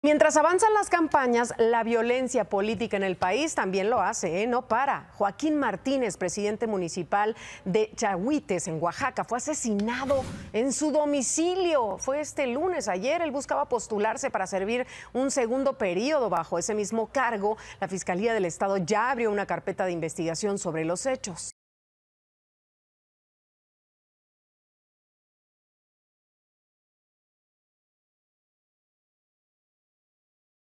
Mientras avanzan las campañas, la violencia política en el país también lo hace, ¿eh? no para. Joaquín Martínez, presidente municipal de Chahuites, en Oaxaca, fue asesinado en su domicilio. Fue este lunes, ayer, él buscaba postularse para servir un segundo periodo bajo ese mismo cargo. La Fiscalía del Estado ya abrió una carpeta de investigación sobre los hechos.